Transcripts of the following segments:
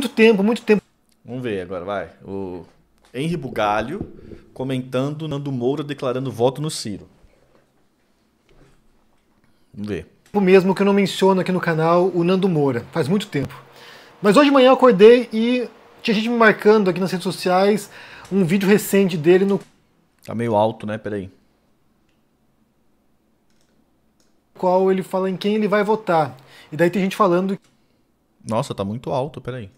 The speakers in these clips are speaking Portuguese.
muito tempo, muito tempo. Vamos ver agora, vai. O Henri Bugalho comentando Nando Moura declarando voto no Ciro. Vamos ver. O mesmo que eu não menciono aqui no canal, o Nando Moura, faz muito tempo. Mas hoje de manhã eu acordei e tinha gente me marcando aqui nas redes sociais um vídeo recente dele no. Tá meio alto, né? Peraí. Qual ele fala em quem ele vai votar. E daí tem gente falando. Nossa, tá muito alto, peraí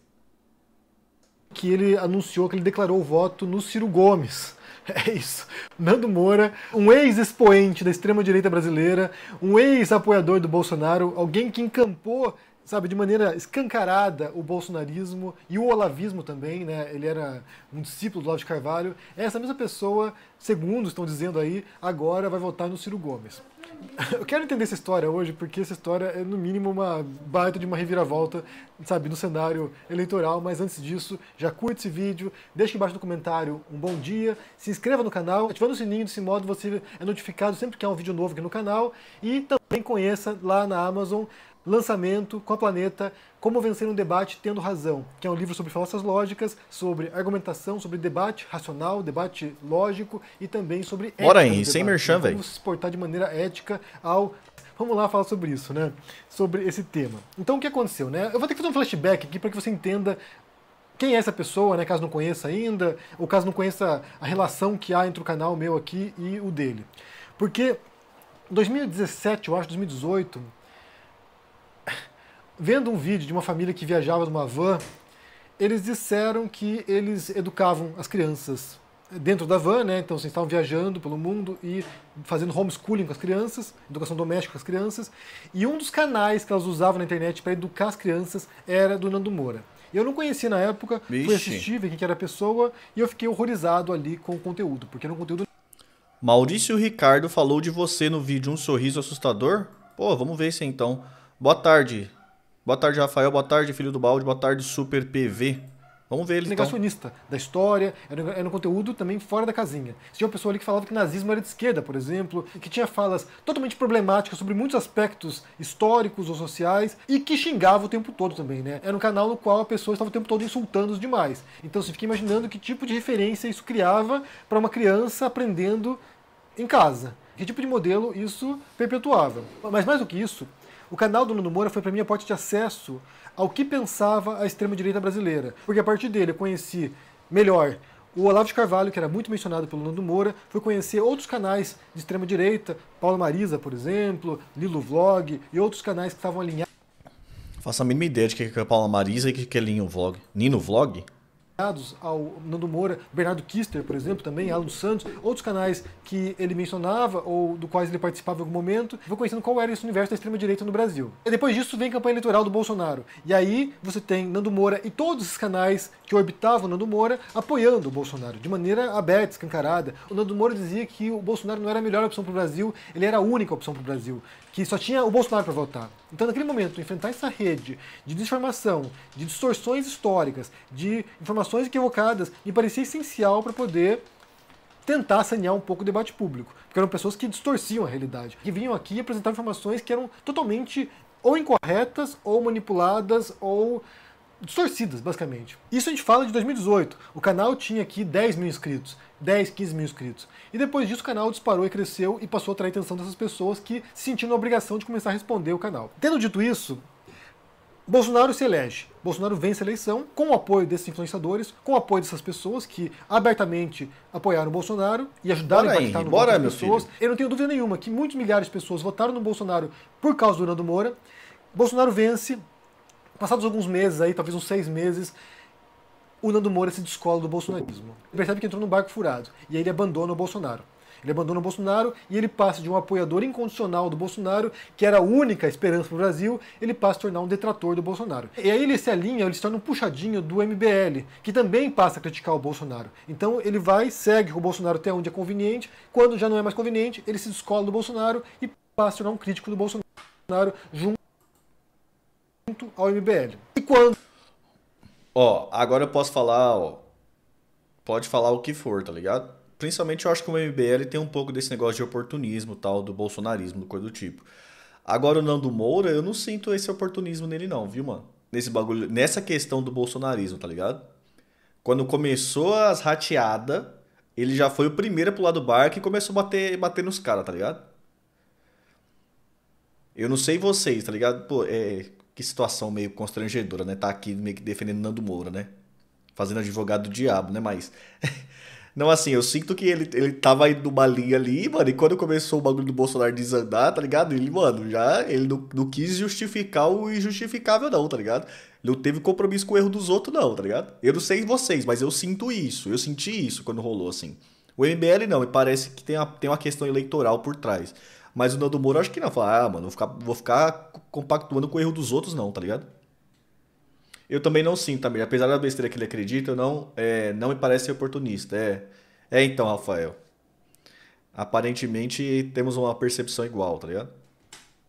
que ele anunciou que ele declarou o voto no Ciro Gomes. É isso. Nando Moura, um ex-expoente da extrema-direita brasileira, um ex-apoiador do Bolsonaro, alguém que encampou sabe, de maneira escancarada o bolsonarismo e o olavismo também, né? Ele era um discípulo do Olavo de Carvalho. Essa mesma pessoa, segundo estão dizendo aí, agora vai votar no Ciro Gomes. Eu quero entender essa história hoje, porque essa história é, no mínimo, uma baita de uma reviravolta, sabe, no cenário eleitoral. Mas antes disso, já curte esse vídeo, deixa embaixo no comentário um bom dia, se inscreva no canal, ativando o sininho, desse modo você é notificado sempre que há um vídeo novo aqui no canal. E também conheça lá na Amazon Lançamento com a Planeta, Como Vencer um Debate Tendo Razão, que é um livro sobre falácias lógicas, sobre argumentação, sobre debate racional, debate lógico e também sobre ética. Ora aí, sem né? merchan, velho. Como se portar de maneira ética ao... Vamos lá falar sobre isso, né? Sobre esse tema. Então, o que aconteceu, né? Eu vou ter que fazer um flashback aqui para que você entenda quem é essa pessoa, né? Caso não conheça ainda, ou caso não conheça a relação que há entre o canal meu aqui e o dele. Porque 2017, eu acho, 2018, vendo um vídeo de uma família que viajava numa van, eles disseram que eles educavam as crianças dentro da van, né? Então, vocês estavam viajando pelo mundo e fazendo homeschooling com as crianças, educação doméstica com as crianças. E um dos canais que elas usavam na internet para educar as crianças era do Nando Moura. Eu não conhecia na época, Vixe. fui assistir, ver quem era a pessoa e eu fiquei horrorizado ali com o conteúdo, porque era um conteúdo. Maurício Ricardo falou de você no vídeo Um Sorriso Assustador? Pô, vamos ver isso então. Boa tarde. Boa tarde, Rafael. Boa tarde, filho do balde. Boa tarde, Super PV. Vamos ver ele. Negacionista então. da história, era, era um conteúdo também fora da casinha. Tinha uma pessoa ali que falava que nazismo era de esquerda, por exemplo, que tinha falas totalmente problemáticas sobre muitos aspectos históricos ou sociais e que xingava o tempo todo também, né? Era um canal no qual a pessoa estava o tempo todo insultando os demais. Então você fica imaginando que tipo de referência isso criava para uma criança aprendendo em casa. Que tipo de modelo isso perpetuava. Mas mais do que isso, o canal do Nuno Moura foi para mim a porta de acesso ao que pensava a extrema-direita brasileira. Porque a partir dele eu conheci melhor o Olavo de Carvalho, que era muito mencionado pelo Nando Moura, foi conhecer outros canais de extrema-direita, Paula Marisa, por exemplo, Lilo Vlog e outros canais que estavam alinhados. Faço a mínima ideia de que é Paula Marisa e que é Lino Vlog. Nino Vlog? ao Nando Moura, Bernardo Kister, por exemplo, também, Alan Santos, outros canais que ele mencionava ou do quais ele participava em algum momento, vou conhecendo qual era esse universo da extrema-direita no Brasil. E depois disso vem a campanha eleitoral do Bolsonaro. E aí você tem Nando Moura e todos os canais que orbitavam Nando Moura apoiando o Bolsonaro, de maneira aberta, escancarada. O Nando Moura dizia que o Bolsonaro não era a melhor opção para o Brasil, ele era a única opção para o Brasil que só tinha o Bolsonaro para votar. Então, naquele momento, enfrentar essa rede de desinformação, de distorções históricas, de informações equivocadas, me parecia essencial para poder tentar sanear um pouco o debate público. Porque eram pessoas que distorciam a realidade, que vinham aqui apresentar informações que eram totalmente ou incorretas, ou manipuladas, ou distorcidas, basicamente. Isso a gente fala de 2018. O canal tinha aqui 10 mil inscritos, 10, 15 mil inscritos. E depois disso o canal disparou e cresceu e passou a atrair a atenção dessas pessoas que se sentiram na obrigação de começar a responder o canal. Tendo dito isso, Bolsonaro se elege. Bolsonaro vence a eleição com o apoio desses influenciadores, com o apoio dessas pessoas que abertamente apoiaram o Bolsonaro e ajudaram bora a impactar aí, no bora, das pessoas. Filho. Eu não tenho dúvida nenhuma que muitos milhares de pessoas votaram no Bolsonaro por causa do Nando Moura. Bolsonaro vence, Passados alguns meses aí, talvez uns seis meses, o Nando Moura se descola do bolsonarismo. Ele percebe que entrou num barco furado e aí ele abandona o Bolsonaro. Ele abandona o Bolsonaro e ele passa de um apoiador incondicional do Bolsonaro, que era a única esperança para o Brasil, ele passa a tornar um detrator do Bolsonaro. E aí ele se alinha, ele se torna um puxadinho do MBL, que também passa a criticar o Bolsonaro. Então ele vai, segue com o Bolsonaro até onde é conveniente, quando já não é mais conveniente, ele se descola do Bolsonaro e passa a tornar um crítico do Bolsonaro junto junto ao MBL. E quando? Ó, agora eu posso falar, ó. Pode falar o que for, tá ligado? Principalmente eu acho que o MBL tem um pouco desse negócio de oportunismo, tal, do bolsonarismo, coisa do tipo. Agora o Nando Moura, eu não sinto esse oportunismo nele não, viu, mano? Nesse bagulho, nessa questão do bolsonarismo, tá ligado? Quando começou as rateadas, ele já foi o primeiro pro lado do barco e começou a bater, bater nos caras, tá ligado? Eu não sei vocês, tá ligado? Pô, é, que situação meio constrangedora, né? Tá aqui meio que defendendo Nando Moura, né? Fazendo advogado do diabo, né? Mas. Não, assim, eu sinto que ele, ele tava indo numa linha ali, mano, e quando começou o bagulho do Bolsonaro desandar, tá ligado? Ele, mano, já. Ele não, não quis justificar o injustificável, não, tá ligado? Ele não teve compromisso com o erro dos outros, não, tá ligado? Eu não sei vocês, mas eu sinto isso. Eu senti isso quando rolou, assim. O MBL não, e parece que tem uma, tem uma questão eleitoral por trás. Mas o Nando Moura acho que não. Fala, ah, mano, vou ficar, vou ficar compactuando com o erro dos outros, não, tá ligado? Eu também não sinto, também. Apesar da besteira que ele acredita, eu não, é, não me parece oportunista. É, é então, Rafael. Aparentemente temos uma percepção igual, tá ligado?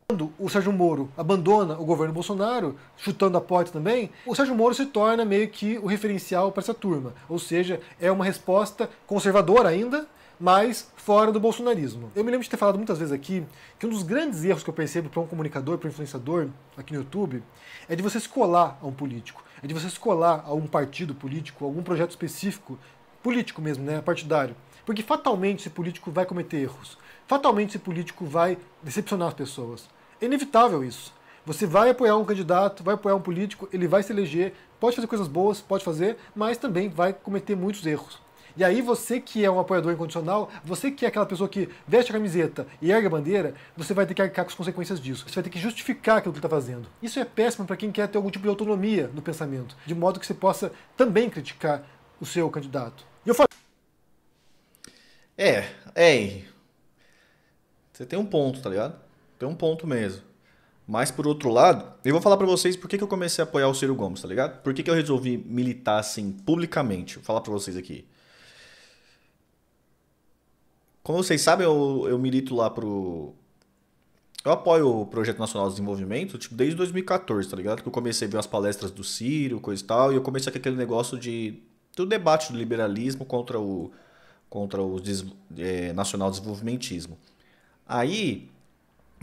Quando o Sérgio Moro abandona o governo Bolsonaro, chutando a porta também, o Sérgio Moro se torna meio que o referencial para essa turma. Ou seja, é uma resposta conservadora ainda, mas fora do bolsonarismo. Eu me lembro de ter falado muitas vezes aqui que um dos grandes erros que eu percebo para um comunicador, para um influenciador aqui no YouTube, é de você se colar a um político, é de você se colar a um partido político, a algum projeto específico, político mesmo, né, partidário. Porque fatalmente esse político vai cometer erros. Fatalmente esse político vai decepcionar as pessoas. É inevitável isso. Você vai apoiar um candidato, vai apoiar um político, ele vai se eleger, pode fazer coisas boas, pode fazer, mas também vai cometer muitos erros. E aí você que é um apoiador incondicional, você que é aquela pessoa que veste a camiseta e ergue a bandeira, você vai ter que arcar com as consequências disso. Você vai ter que justificar aquilo que está fazendo. Isso é péssimo para quem quer ter algum tipo de autonomia no pensamento, de modo que você possa também criticar o seu candidato. E eu falo... É, é. Você tem um ponto, tá ligado? Tem um ponto mesmo. Mas por outro lado, eu vou falar para vocês por que, que eu comecei a apoiar o Ciro Gomes, tá ligado? Por que, que eu resolvi militar assim publicamente? Vou falar para vocês aqui. Como vocês sabem, eu, eu milito lá pro. Eu apoio o Projeto Nacional de Desenvolvimento, tipo, desde 2014, tá ligado? Que eu comecei a ver as palestras do Ciro, coisa e tal, e eu comecei com aquele negócio de. do debate do liberalismo contra o. contra o des, é, nacional desenvolvimentismo. Aí,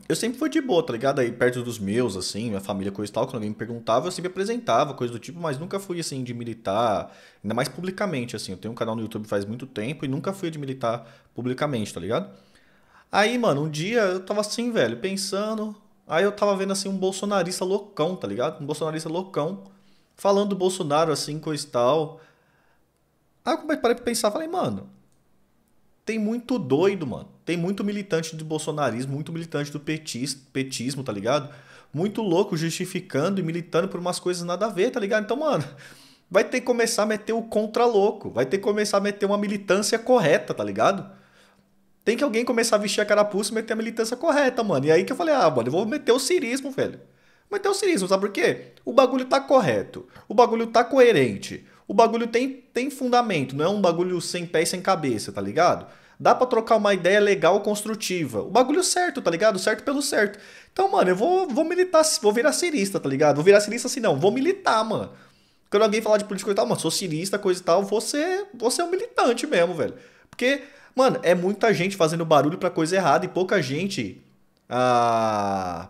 eu sempre fui de boa, tá ligado? Aí perto dos meus, assim, minha família, coisa e tal, quando alguém me perguntava, eu sempre apresentava, coisa do tipo, mas nunca fui, assim, de militar, ainda mais publicamente, assim. Eu tenho um canal no YouTube faz muito tempo e nunca fui de militar publicamente, tá ligado? Aí, mano, um dia eu tava assim, velho, pensando. Aí eu tava vendo, assim, um bolsonarista loucão, tá ligado? Um bolsonarista loucão, falando do Bolsonaro, assim, coisa e tal. Aí eu parei pra pensar, falei, mano, tem muito doido, mano tem muito militante do bolsonarismo, muito militante do petis, petismo, tá ligado? Muito louco justificando e militando por umas coisas nada a ver, tá ligado? Então, mano, vai ter que começar a meter o contra-louco. Vai ter que começar a meter uma militância correta, tá ligado? Tem que alguém começar a vestir a carapuça e meter a militância correta, mano. E aí que eu falei, ah, mano, eu vou meter o cirismo, velho. Vou meter o cirismo, sabe por quê? O bagulho tá correto. O bagulho tá coerente. O bagulho tem, tem fundamento, não é um bagulho sem pé e sem cabeça, tá ligado? Dá para trocar uma ideia legal construtiva. O bagulho certo, tá ligado? Certo pelo certo. Então, mano, eu vou, vou militar, vou virar cirista, tá ligado? Vou virar cirista assim, não, vou militar, mano. Quando alguém falar de política e tal, mano, sou cirista, coisa e tal, você, você é um militante mesmo, velho. Porque, mano, é muita gente fazendo barulho pra coisa errada e pouca gente. Ah,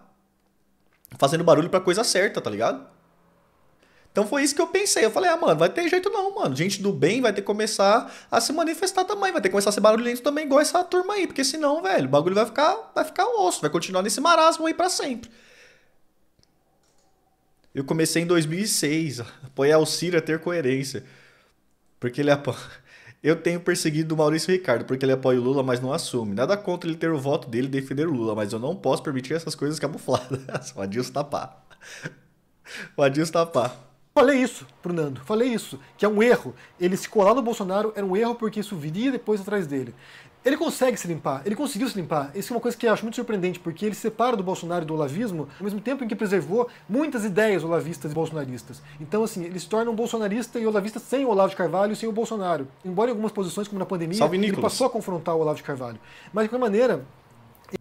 fazendo barulho pra coisa certa, tá ligado? Então foi isso que eu pensei. Eu falei, ah, mano, vai ter jeito não, mano. Gente do bem vai ter que começar a se manifestar também, vai ter que começar a ser barulhento também, igual essa turma aí, porque senão, velho, o bagulho vai ficar, vai ficar osso, vai continuar nesse marasmo aí para sempre. Eu comecei em 2006, apoiar o Ciro a ter coerência. Porque ele apoia. Eu tenho perseguido o Maurício Ricardo, porque ele apoia o Lula, mas não assume. Nada contra ele ter o voto dele e defender o Lula, mas eu não posso permitir essas coisas camufladas. o Adilson Tapar. Tá o Adilson Tapar. Tá Falei isso pro Nando, falei isso, que é um erro. Ele se colar no Bolsonaro era um erro porque isso viria depois atrás dele. Ele consegue se limpar, ele conseguiu se limpar. Isso é uma coisa que eu acho muito surpreendente, porque ele separa do Bolsonaro e do olavismo, ao mesmo tempo em que preservou muitas ideias olavistas e bolsonaristas. Então, assim, ele se torna um bolsonarista e olavista sem o Olavo de Carvalho e sem o Bolsonaro. Embora em algumas posições, como na pandemia, ele passou a confrontar o Olavo de Carvalho. Mas, de qualquer maneira,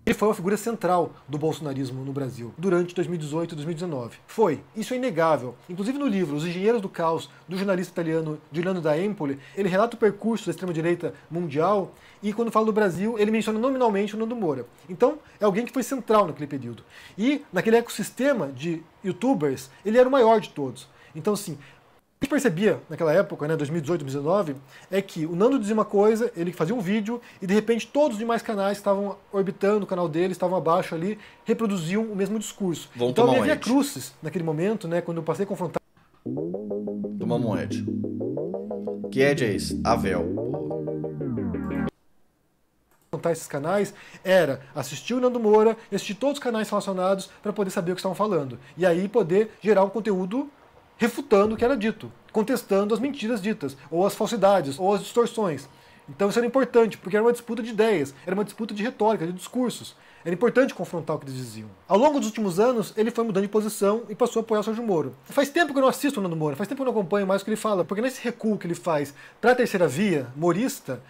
ele foi uma figura central do bolsonarismo no Brasil durante 2018 e 2019. Foi, isso é inegável. Inclusive no livro Os Engenheiros do Caos, do jornalista italiano Giuliano da Empoli, ele relata o percurso da extrema-direita mundial e quando fala do Brasil, ele menciona nominalmente o Nando Moura. Então, é alguém que foi central naquele período. E naquele ecossistema de youtubers, ele era o maior de todos. Então, assim, o que percebia naquela época, né, 2018, 2019, é que o Nando dizia uma coisa, ele fazia um vídeo e de repente todos os demais canais estavam orbitando o canal dele, estavam abaixo ali, reproduziam o mesmo discurso. Vão então havia um cruzes naquele momento, né, quando eu passei a confrontar. Toma moeda. Que é esse? Avel contar esses canais era assistir o Nando Moura, assistir todos os canais relacionados para poder saber o que estavam falando. E aí poder gerar um conteúdo refutando o que era dito, contestando as mentiras ditas, ou as falsidades, ou as distorções. Então isso era importante, porque era uma disputa de ideias, era uma disputa de retórica, de discursos. Era importante confrontar o que eles diziam. Ao longo dos últimos anos, ele foi mudando de posição e passou a apoiar o Sérgio Moro. Faz tempo que eu não assisto o Nando Moro, faz tempo que eu não acompanho mais o que ele fala, porque nesse recuo que ele faz para a terceira via, morista,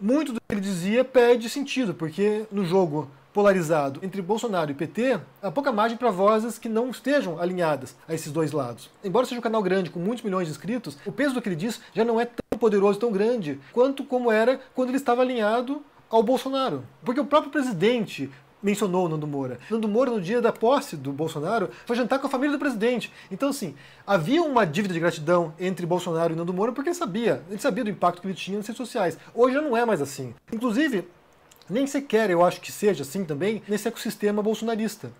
muito do que ele dizia perde sentido, porque no jogo polarizado entre Bolsonaro e PT, há pouca margem para vozes que não estejam alinhadas a esses dois lados. Embora seja um canal grande com muitos milhões de inscritos, o peso do que ele diz já não é tão poderoso, tão grande, quanto como era quando ele estava alinhado ao Bolsonaro. Porque o próprio presidente mencionou o Nando Moura. Nando Moura, no dia da posse do Bolsonaro, foi jantar com a família do presidente. Então, assim, havia uma dívida de gratidão entre Bolsonaro e Nando Moura porque ele sabia, ele sabia do impacto que ele tinha nas redes sociais. Hoje já não é mais assim. Inclusive, nem sequer eu acho que seja assim também nesse ecossistema bolsonarista.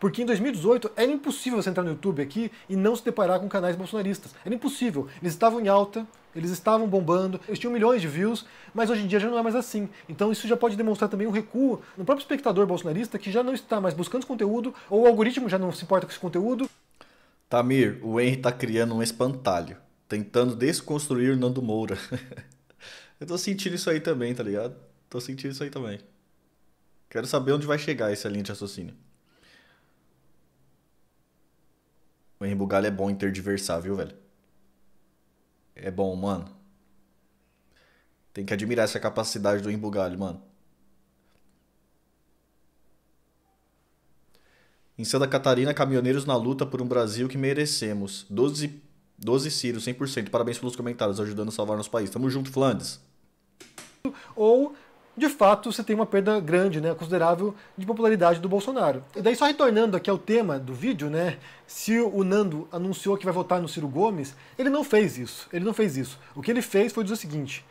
Porque em 2018 era impossível você entrar no YouTube aqui e não se deparar com canais bolsonaristas. Era impossível. Eles estavam em alta, eles estavam bombando, eles tinham milhões de views, mas hoje em dia já não é mais assim. Então isso já pode demonstrar também um recuo no próprio espectador bolsonarista que já não está mais buscando conteúdo, ou o algoritmo já não se importa com esse conteúdo. Tamir, o Henry está criando um espantalho, tentando desconstruir Nando Moura. Eu tô sentindo isso aí também, tá ligado? Tô sentindo isso aí também. Quero saber onde vai chegar essa linha de raciocínio. O Henry Bugalho é bom interdiversar, viu, velho? É bom, mano. Tem que admirar essa capacidade do Embugalho, mano. Em Santa Catarina, caminhoneiros na luta por um Brasil que merecemos. 12, 12 Ciro, 100%. Parabéns pelos comentários, ajudando a salvar nosso país. Tamo junto, Flandes. Ou de fato você tem uma perda grande, né, considerável de popularidade do Bolsonaro. E daí só retornando aqui ao tema do vídeo, né, se o Nando anunciou que vai votar no Ciro Gomes, ele não fez isso. Ele não fez isso. O que ele fez foi dizer o seguinte: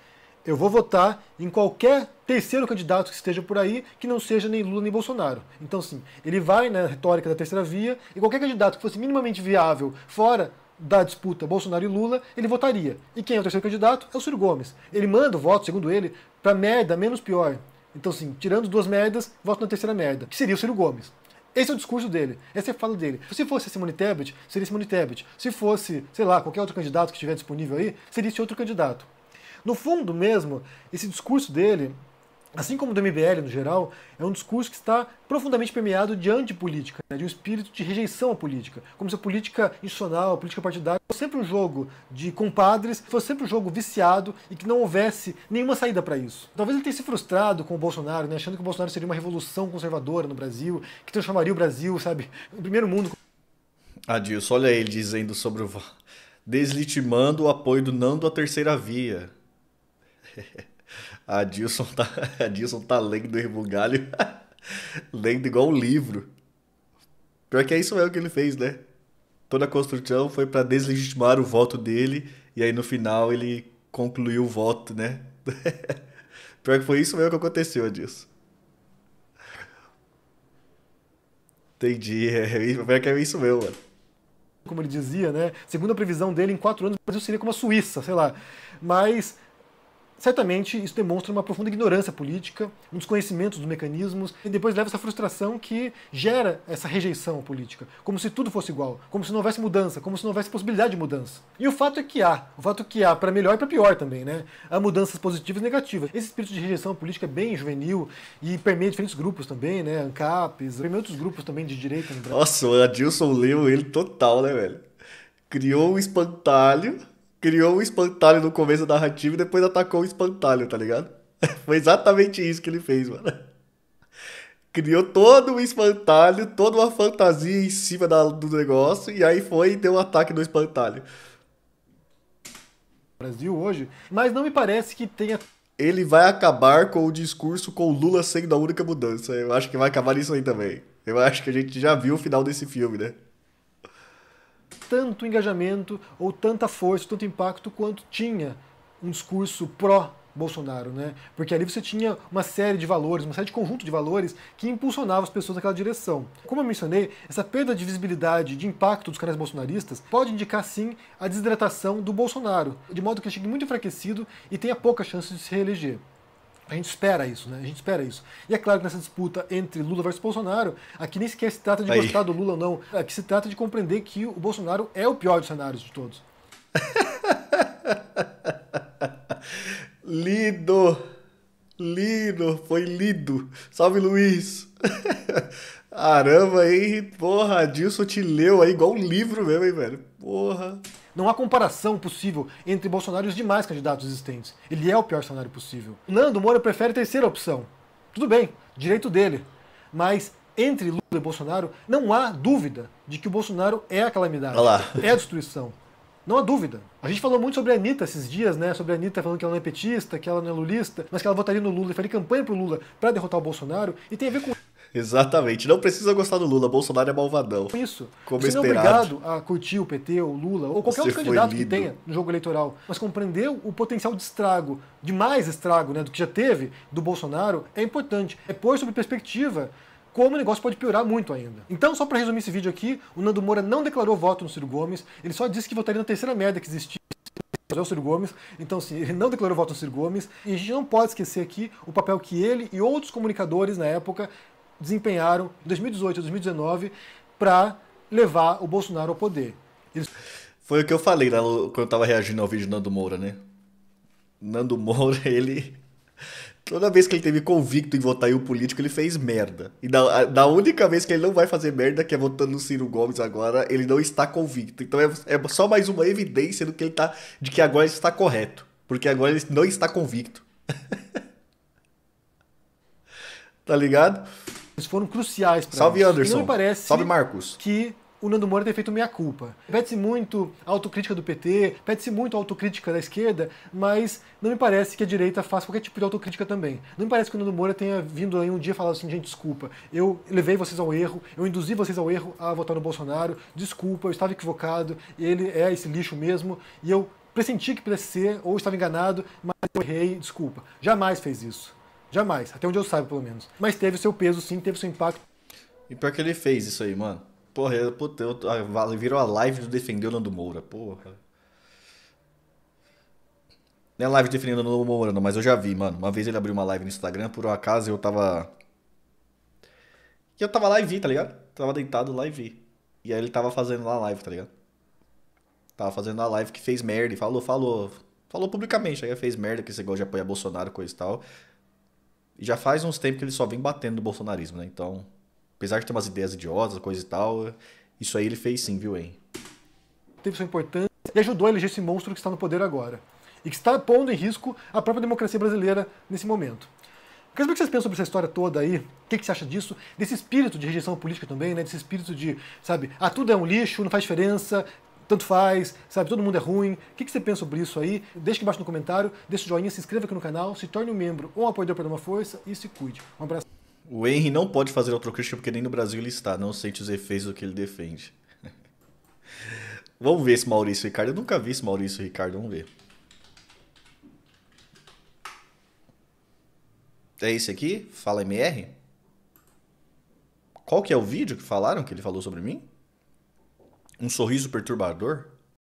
eu vou votar em qualquer terceiro candidato que esteja por aí, que não seja nem Lula nem Bolsonaro. Então, sim, ele vai na retórica da terceira via e qualquer candidato que fosse minimamente viável fora da disputa Bolsonaro e Lula, ele votaria. E quem é o terceiro candidato é o Ciro Gomes. Ele manda o voto, segundo ele, para merda menos pior. Então, assim, tirando duas merdas, voto na terceira merda, que seria o Ciro Gomes. Esse é o discurso dele, essa é a fala dele. Se fosse Simone Tebet, seria Simone Tebet. Se fosse, sei lá, qualquer outro candidato que estiver disponível aí, seria esse outro candidato. No fundo mesmo, esse discurso dele assim como do MBL no geral, é um discurso que está profundamente permeado de antipolítica, né, de um espírito de rejeição à política. Como se a política institucional, a política partidária, fosse sempre um jogo de compadres, fosse sempre um jogo viciado e que não houvesse nenhuma saída para isso. Talvez ele tenha se frustrado com o Bolsonaro, né, achando que o Bolsonaro seria uma revolução conservadora no Brasil, que transformaria o Brasil, sabe, no primeiro mundo. Adilson, olha ele dizendo sobre o... deslitimando o apoio do Nando à terceira via. A Dilson tá, a Dilson tá lendo o Galho. lendo igual um livro. Pior que é isso mesmo que ele fez, né? Toda a construção foi para deslegitimar o voto dele, e aí no final ele concluiu o voto, né? Pior que foi isso mesmo que aconteceu, Adilson. Entendi, é, pior é que é isso mesmo, mano como ele dizia, né? Segundo a previsão dele, em quatro anos o Brasil seria como a Suíça, sei lá. Mas Certamente isso demonstra uma profunda ignorância política, um desconhecimento dos mecanismos, e depois leva essa frustração que gera essa rejeição política, como se tudo fosse igual, como se não houvesse mudança, como se não houvesse possibilidade de mudança. E o fato é que há, o fato é que há para melhor e para pior também, né? Há mudanças positivas e negativas. Esse espírito de rejeição política é bem juvenil e permeia diferentes grupos também, né? ANCAPs, permeia outros grupos também de direita no Brasil. Nossa, o Adilson leu ele total, né, velho? Criou um espantalho criou um espantalho no começo da narrativa e depois atacou o espantalho, tá ligado? Foi exatamente isso que ele fez, mano. Criou todo um espantalho, toda uma fantasia em cima da, do negócio, e aí foi e deu um ataque no espantalho. Brasil hoje, mas não me parece que tenha. Ele vai acabar com o discurso com o Lula sendo a única mudança. Eu acho que vai acabar isso aí também. Eu acho que a gente já viu o final desse filme, né? tanto engajamento ou tanta força, tanto impacto quanto tinha um discurso pró Bolsonaro, né? Porque ali você tinha uma série de valores, uma série de conjunto de valores que impulsionava as pessoas naquela direção. Como eu mencionei, essa perda de visibilidade, de impacto dos canais bolsonaristas pode indicar sim a desidratação do Bolsonaro, de modo que ele chegue muito enfraquecido e tenha pouca chance de se reeleger. A gente espera isso, né? A gente espera isso. E é claro que nessa disputa entre Lula versus Bolsonaro, aqui nem sequer se trata de Aí. gostar do Lula ou não. Aqui se trata de compreender que o Bolsonaro é o pior dos cenários de todos. lido! Lido! Foi lido! Salve, Luiz! Caramba, hein? Porra, Dilson te leu aí igual um livro mesmo, hein, velho? Porra! Não há comparação possível entre Bolsonaro e os demais candidatos existentes. Ele é o pior cenário possível. Nando Moura prefere a terceira opção. Tudo bem, direito dele. Mas entre Lula e Bolsonaro, não há dúvida de que o Bolsonaro é a calamidade, Olá. é a destruição. Não há dúvida. A gente falou muito sobre a Anitta esses dias, né? Sobre a Anitta falando que ela não é petista, que ela não é lulista, mas que ela votaria no Lula e faria campanha pro Lula para derrotar o Bolsonaro. E tem a ver com Exatamente. Não precisa gostar do Lula. Bolsonaro é malvadão. Isso. Como Você esperado. não é obrigado a curtir o PT, o Lula, ou qualquer Você outro candidato que tenha no jogo eleitoral. Mas compreender o potencial de estrago, de mais estrago, né, do que já teve do Bolsonaro, é importante. É pôr sobre perspectiva como o negócio pode piorar muito ainda. Então, só para resumir esse vídeo aqui, o Nando Moura não declarou voto no Ciro Gomes, ele só disse que votaria na terceira merda que existia é o Ciro Gomes. Então, sim, ele não declarou voto no Ciro Gomes. E a gente não pode esquecer aqui o papel que ele e outros comunicadores na época desempenharam em 2018 e 2019 para levar o Bolsonaro ao poder. Eles... Foi o que eu falei lá quando eu estava reagindo ao vídeo do Nando Moura, né? Nando Moura, ele. Toda vez que ele teve convicto em votar em um político, ele fez merda. E da, da única vez que ele não vai fazer merda, que é votando no Ciro Gomes agora, ele não está convicto. Então é, é só mais uma evidência do que ele tá, de que agora ele está correto. Porque agora ele não está convicto. tá ligado? Eles foram cruciais para Salve Anderson. E não me parece Salve Marcos. que o Nando Moura tem feito meia culpa. Pede-se muito a autocrítica do PT, pede-se muito a autocrítica da esquerda, mas não me parece que a direita faça qualquer tipo de autocrítica também. Não me parece que o Nando Moura tenha vindo aí um dia falar assim, gente, desculpa, eu levei vocês ao erro, eu induzi vocês ao erro a votar no Bolsonaro, desculpa, eu estava equivocado, ele é esse lixo mesmo, e eu pressenti que pudesse ser, ou estava enganado, mas eu errei, desculpa. Jamais fez isso. Jamais, até onde eu saiba, pelo menos. Mas teve o seu peso, sim, teve o seu impacto. E pior que ele fez isso aí, mano. Porra, eu, puta, eu, eu, ah, virou a live do Defender o Nando Moura, porra. Não é live defendendo o Nando Moura, não, mas eu já vi, mano. Uma vez ele abriu uma live no Instagram, por um acaso eu tava. E eu tava lá e vi, tá ligado? Tava deitado lá e vi. E aí ele tava fazendo lá a live, tá ligado? Tava fazendo a live que fez merda e falou, falou. Falou publicamente, tá aí fez merda que esse gosta de apoiar Bolsonaro, coisa e tal. E já faz uns tempos que ele só vem batendo no bolsonarismo, né? Então, apesar de ter umas ideias idiotas, coisa e tal, isso aí ele fez sim, viu, hein? Teve sua importância e ajudou a eleger esse monstro que está no poder agora. E que está pondo em risco a própria democracia brasileira nesse momento. Quero saber o que vocês pensam sobre essa história toda aí. O que, que você acha disso? Desse espírito de rejeição política também, né? Desse espírito de, sabe, ah, tudo é um lixo, não faz diferença, tanto faz, sabe? Todo mundo é ruim. O que, que você pensa sobre isso aí? Deixa aqui embaixo no comentário, deixa o joinha, se inscreva aqui no canal, se torne um membro ou um apoiador para dar uma força e se cuide. Um abraço. O Henry não pode fazer autocrítica porque nem no Brasil ele está. Não sente os efeitos do que ele defende. Vamos ver esse Maurício Ricardo. Eu nunca vi esse Maurício Ricardo. Vamos ver. É esse aqui? Fala MR? Qual que é o vídeo que falaram que ele falou sobre mim? Um sorriso perturbador?